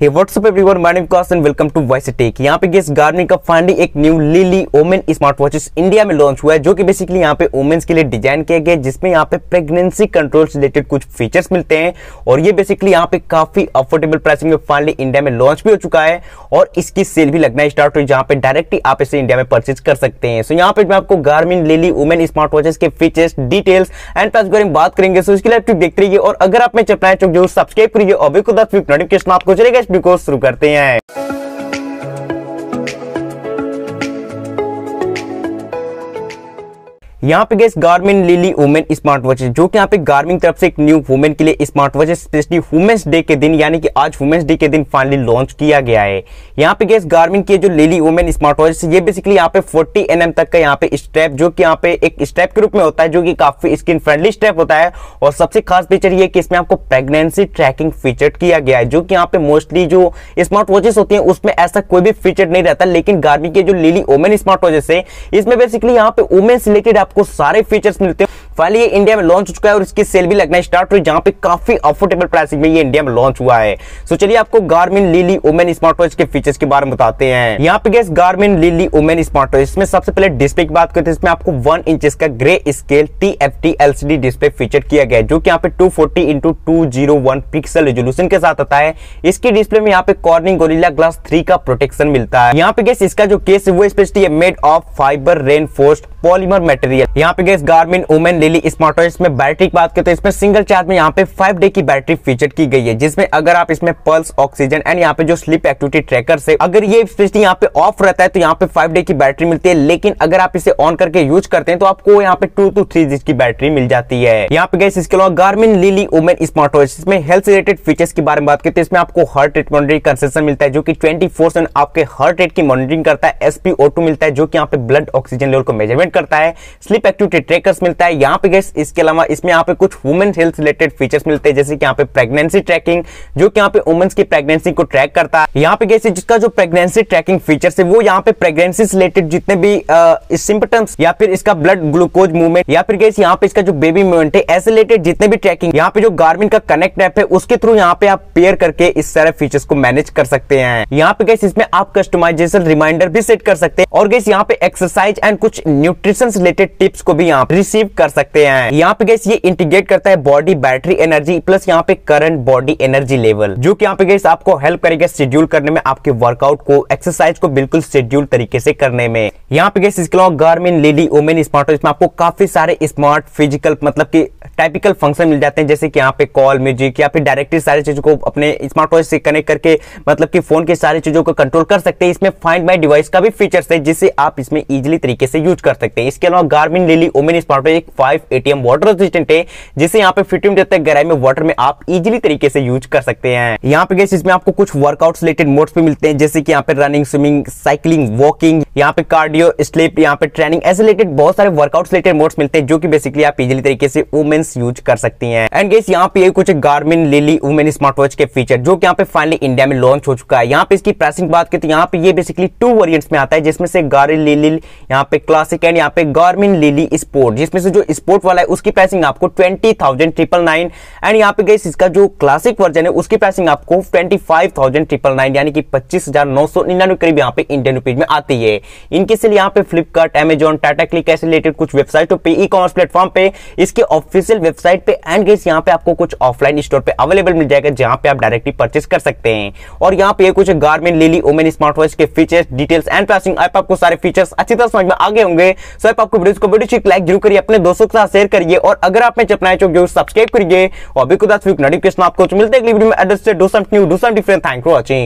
hey what's up everyone my name Kos and welcome to voice tech यहाँ पे guys Garmin का finally एक new Lily women smart watches India में launch हुआ है जो कि बेसिकली यहाँ पे ओमेन्स के लिए डिजाइन किया गया है जिसमें यहाँ पे प्रेगनेंसी कंट्रोल से रिलेटेड कुछ फीचर्स मिलते हैं और ये बेसिकली यहाँ पे काफी अफोर्डेबल प्राइसिंग में फाइनली इंडिया में लॉन्च भी हो चुका है और इसकी सेल भी लगना स्टार्ट हुई जहां पे डायरेक्टली आप इसे इंडिया में परचेज कर सकते हैं सो so, यहाँ पे मैं आपको Garmin Lily women smart watches के फीचर्स डिटेल्स एंड प्लस बात करेंगे सो इसके लिए आप देखते रहिए और अगर आप मेरे चैनल तो जरूर सब्सक्राइब करिए और बिल्कुल नोटिफिकेशन आपको चलेगा नेक्स्ट को शुरू करते हैं यहाँ पे guys Garmin Lily women smart watch जो कि यहाँ पे गार्मिन तरफ से एक न्यू वुमेन के लिए smart watch specially women's day के दिन यानी कि आज वुमेन्स डे के दिन फाइनली लॉन्च किया गया है यहाँ पे गैस गार्मिन की जो लिली वुमेन स्मार्ट वॉच ये बेसिकली यहाँ पे फोर्टी एन तक का यहाँ पे स्टेप जो कि यहाँ पे एक स्टेप के रूप में होता है जो कि काफी स्किन फ्रेंडली स्टेप होता है और सबसे खास फीचर ये कि इसमें आपको प्रेगनेंसी ट्रैकिंग फीचर किया गया है जो कि यहाँ पे मोस्टली जो स्मार्ट वॉचेस होती है उसमें ऐसा कोई भी फीचर नहीं रहता लेकिन गार्मिन के जो लिली वुमेन स्मार्ट वॉचेस है इसमें बेसिकली यहाँ पे वुमेन्स रिलेटेड आपको आपको सारे फीचर्स मिलते हैं फाइनली ये इंडिया में लॉन्च हो चुका है और इसकी सेल भी लगना स्टार्ट हुई जहां पे काफी अफोर्डेबल प्राइसिंग में ये इंडिया में लॉन्च हुआ है सो चलिए आपको Garmin Lily women smart watch के फीचर्स के बारे में बताते हैं यहाँ पे guys Garmin Lily women smart watch इसमें सबसे पहले डिस्प्ले की बात करते हैं इसमें आपको वन इंच का grey scale T F T LCD display feature किया गया जो की यहाँ पे two forty into two zero one pixel resolution के साथ आता है इसके डिस्प्ले में यहाँ पे कॉर्निंग गोरिल्ला ग्लास थ्री का प्रोटेक्शन मिलता है यहाँ पे गैस इसका जो केस है वो specially made of fibre reinforced polymer material यहाँ पे guys Garmin women daily smart watch में बैटरी की बात करें तो इसमें सिंगल चार्ज में यहाँ पे फाइव डे की बैटरी फीचर की गई है जिसमें अगर आप इसमें पल्स ऑक्सीजन एंड यहाँ पे जो स्लिप एक्टिविटी ट्रैकर से अगर ये स्विच यहाँ पे ऑफ रहता है तो यहाँ पे फाइव डे की बैटरी मिलती है लेकिन अगर आप इसे ऑन करके यूज करते हैं तो आपको यहाँ पे टू टू थ्री डेज की बैटरी मिल जाती है यहाँ पे गैस इसके अलावा Garmin Lily women smart watch इसमें हेल्थ रिलेटेड फीचर्स के बारे में बात करते हैं तो इसमें आपको हार्ट रेट मॉनिटरिंग कंसेशन मिलता है जो की ट्वेंटी फोर आपके हार्ट रेट की मॉनिटरिंग करता है एसपी मिलता है जो कि यहाँ पे ब्लड ऑक्सीजन लेवल को मेजरमेंट करता है स्लिप एक्टिविटी ट्रेकर्स मिलता है यहाँ यहाँ पे गैस इसके अलावा इसमें यहाँ पे कुछ वुमेन हेल्थ रिलेटेड फीचर्स मिलते हैं जैसे कि यहाँ पे प्रेगनेंसी ट्रैकिंग जो कि यहाँ पे वुमेन्स की प्रेगनेंसी को ट्रैक करता है यहाँ पे गैस जिसका जो प्रेगनेंसी ट्रैकिंग फीचर है वो यहाँ पे प्रेगनेंसी रिलेटेड जितने भी सिम्पटम्स या फिर इसका ब्लड ग्लूकोज मूवमेंट या फिर गैस यहाँ पे इसका जो बेबी मूवमेंट है ऐसे रिलेटेड जितने भी ट्रैकिंग यहाँ पे जो गार्मिन का कनेक्ट ऐप है उसके थ्रू यहाँ पे आप पेयर करके इस सारे फीचर्स को मैनेज कर सकते हैं यहाँ पे गैस इसमें आप कस्टमाइजेशन रिमाइंडर भी सेट कर सकते हैं और गैस यहाँ पे एक्सरसाइज एंड कुछ न्यूट्रिशन रिलेटेड टिप्स को भी यहाँ रिसीव कर सकते सकते हैं यहाँ पे गैस ये इंटीग्रेट करता है बॉडी बैटरी एनर्जी प्लस यहाँ पे करंट बॉडी एनर्जी लेवल जो कि यहाँ पे गैस आपको हेल्प करेगा शेड्यूल करने में आपके वर्कआउट को एक्सरसाइज को बिल्कुल शेड्यूल तरीके से करने में यहाँ पे गैस इसके अलावा गार्मिन लेडी वुमेन स्मार्ट इसमें आपको काफी सारे स्मार्ट फिजिकल मतलब की टाइपिकल फंक्शन मिल जाते हैं जैसे कि यहाँ पे कॉल म्यूजिक या फिर डायरेक्टली सारी चीज़ों को अपने स्मार्ट वॉच से कनेक्ट करके मतलब कि फोन के सारी चीज़ों को कंट्रोल कर सकते हैं इसमें फाइंड माई डिवाइस का भी फीचर्स है जिसे आप इसमें ईजिली तरीके से यूज कर सकते हैं इसके अलावा Garmin Lily women smart watch एक फाइव एटीएम वाटर रेजिस्टेंट है जिसे यहाँ पे फिटिंग देते हैं गहराई में वाटर में आप इजिली तरीके से यूज कर सकते हैं यहाँ पे गैस इसमें आपको कुछ वर्कआउट रिलेटेड मोड्स भी मिलते हैं जैसे कि यहाँ पे रनिंग स्विमिंग साइकिलिंग वॉकिंग यहाँ पे कार्डियो स्लिप यहाँ पे ट्रेनिंग ऐसे रिलेटेड बहुत सारे वर्कआउट रिलेटेड मोड्स मिलते हैं जो कि बेसिकली आप इजिली तरीके से वुमेन्स वॉचेस यूज कर सकती हैं एंड गेस यहाँ पे कुछ Garmin Lily women smart watch के फीचर जो कि यहाँ पे फाइनली इंडिया में लॉन्च हो चुका है यहाँ पे इसकी प्राइसिंग बात की तो यहाँ पे ये बेसिकली टू वेरियंट में आता है जिसमें से गार्मिन लिली यहाँ पे क्लासिक एंड यहाँ पे गार्मिन लिली स्पोर्ट जिसमें से जो स्पोर्ट वाला है उसकी प्राइसिंग आपको twenty thousand triple nine and यहाँ पे गेस इसका जो क्लासिक वर्जन है उसकी प्राइसिंग आपको twenty five thousand triple nine यानी कि पच्चीस हजार नौ सौ निन्यानवे करीब यहाँ पे इंडियन रुपीज में आती है इनके इसलिए यहाँ पे फ्लिपकार्ट एमेजॉन टाटा क्लिक ऐसे रिलेटेड कुछ वेबसाइट पे ई कॉमर्स प्लेटफॉर्म पे इसके ऑफिस ऑफिशियल वेबसाइट पे एंड गेस यहाँ पे आपको कुछ ऑफलाइन स्टोर पे अवेलेबल मिल जाएगा जहां पे आप डायरेक्टली परचेस कर सकते हैं और यहाँ पे कुछ Garmin Lily women smart watch के फीचर्स डिटेल्स एंड प्राइसिंग ऐप आपको सारे फीचर्स अच्छी तरह समझ में आगे होंगे सो ऐप आपको वीडियो को वीडियो लाइक जरूर करिए अपने दोस्तों के साथ शेयर करिए और अगर आप चपना अपना जरूर सब्सक्राइब करिए और अभी कुछ नोटिफिकेशन आपको मिलते हैं अगली वीडियो में address do some different thank for watching